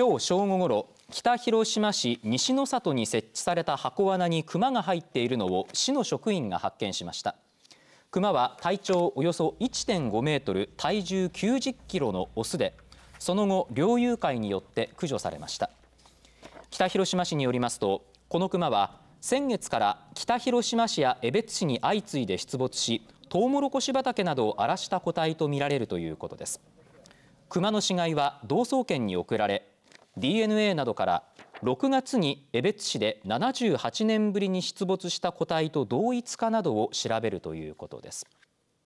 今日正午ごろ北広島市西の里に設置された箱罠に熊が入っているのを市の職員が発見しました熊は体長およそ1.5メートル体重90キロのオスでその後猟友会によって駆除されました北広島市によりますとこの熊は先月から北広島市や江別市に相次いで出没しトウモロコシ畑などを荒らした個体とみられるということです熊の死骸は同窓圏に送られ ＤＮＡ などから6月に江別市で78年ぶりに出没した個体と同一かなどを調べるということです。